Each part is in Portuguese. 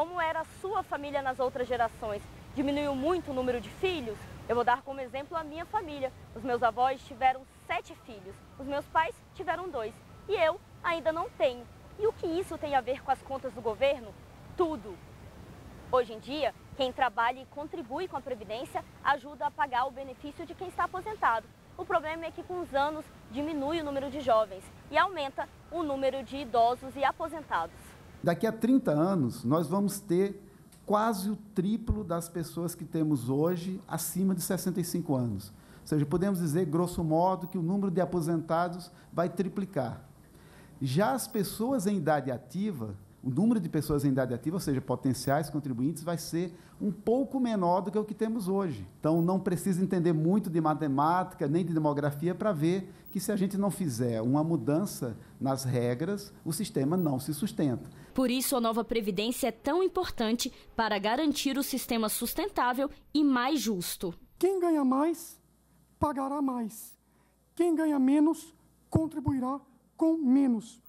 como era a sua família nas outras gerações? Diminuiu muito o número de filhos? Eu vou dar como exemplo a minha família. Os meus avós tiveram sete filhos, os meus pais tiveram dois e eu ainda não tenho. E o que isso tem a ver com as contas do governo? Tudo. Hoje em dia, quem trabalha e contribui com a Previdência ajuda a pagar o benefício de quem está aposentado. O problema é que com os anos diminui o número de jovens e aumenta o número de idosos e aposentados. Daqui a 30 anos, nós vamos ter quase o triplo das pessoas que temos hoje acima de 65 anos. Ou seja, podemos dizer, grosso modo, que o número de aposentados vai triplicar. Já as pessoas em idade ativa, o número de pessoas em idade ativa, ou seja, potenciais contribuintes, vai ser um pouco menor do que o que temos hoje. Então, não precisa entender muito de matemática nem de demografia para ver que, se a gente não fizer uma mudança nas regras, o sistema não se sustenta. Por isso, a nova Previdência é tão importante para garantir o sistema sustentável e mais justo. Quem ganha mais, pagará mais. Quem ganha menos, contribuirá com menos.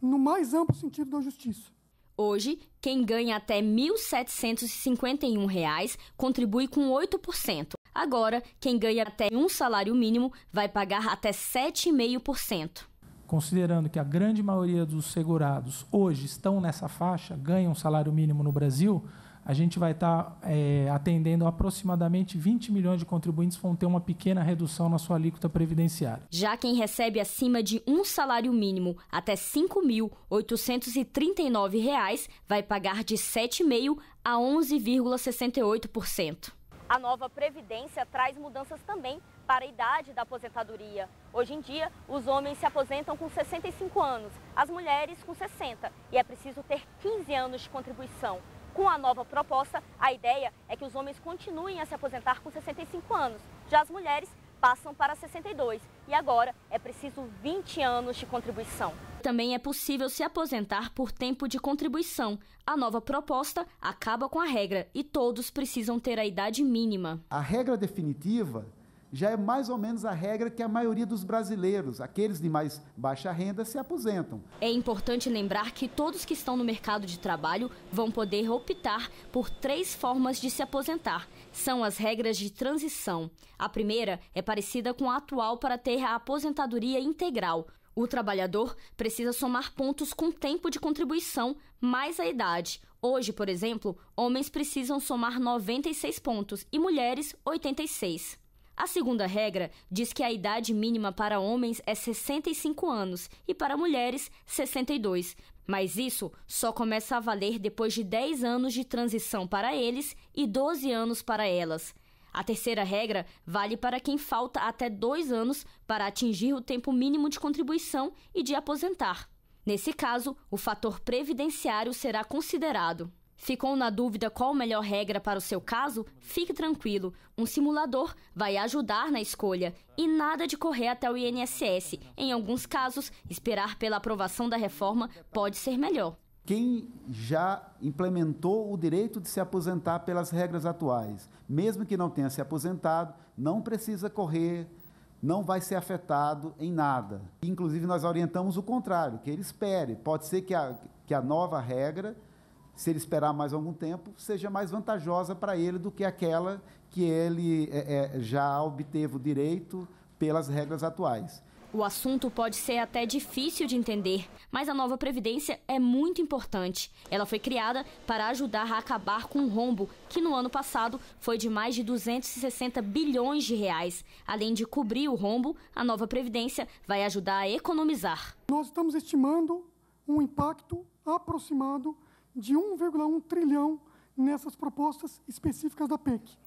No mais amplo sentido da justiça. Hoje, quem ganha até R$ 1.751 contribui com 8%. Agora, quem ganha até um salário mínimo vai pagar até 7,5% considerando que a grande maioria dos segurados hoje estão nessa faixa, ganham salário mínimo no Brasil, a gente vai estar tá, é, atendendo aproximadamente 20 milhões de contribuintes vão ter uma pequena redução na sua alíquota previdenciária. Já quem recebe acima de um salário mínimo até R$ 5.839 vai pagar de 7,5% a 11,68%. A nova Previdência traz mudanças também para a idade da aposentadoria. Hoje em dia, os homens se aposentam com 65 anos, as mulheres com 60, e é preciso ter 15 anos de contribuição. Com a nova proposta, a ideia é que os homens continuem a se aposentar com 65 anos, já as mulheres passam para 62 e agora é preciso 20 anos de contribuição. Também é possível se aposentar por tempo de contribuição. A nova proposta acaba com a regra e todos precisam ter a idade mínima. A regra definitiva já é mais ou menos a regra que a maioria dos brasileiros, aqueles de mais baixa renda, se aposentam. É importante lembrar que todos que estão no mercado de trabalho vão poder optar por três formas de se aposentar. São as regras de transição. A primeira é parecida com a atual para ter a aposentadoria integral. O trabalhador precisa somar pontos com tempo de contribuição mais a idade. Hoje, por exemplo, homens precisam somar 96 pontos e mulheres 86. A segunda regra diz que a idade mínima para homens é 65 anos e para mulheres 62, mas isso só começa a valer depois de 10 anos de transição para eles e 12 anos para elas. A terceira regra vale para quem falta até dois anos para atingir o tempo mínimo de contribuição e de aposentar. Nesse caso, o fator previdenciário será considerado. Ficou na dúvida qual a melhor regra para o seu caso? Fique tranquilo, um simulador vai ajudar na escolha e nada de correr até o INSS. Em alguns casos, esperar pela aprovação da reforma pode ser melhor. Quem já implementou o direito de se aposentar pelas regras atuais, mesmo que não tenha se aposentado, não precisa correr, não vai ser afetado em nada. Inclusive, nós orientamos o contrário, que ele espere. Pode ser que a, que a nova regra se ele esperar mais algum tempo, seja mais vantajosa para ele do que aquela que ele é, é, já obteve o direito pelas regras atuais. O assunto pode ser até difícil de entender, mas a nova Previdência é muito importante. Ela foi criada para ajudar a acabar com o rombo, que no ano passado foi de mais de 260 bilhões de reais. Além de cobrir o rombo, a nova Previdência vai ajudar a economizar. Nós estamos estimando um impacto aproximado de 1,1 trilhão nessas propostas específicas da PEC.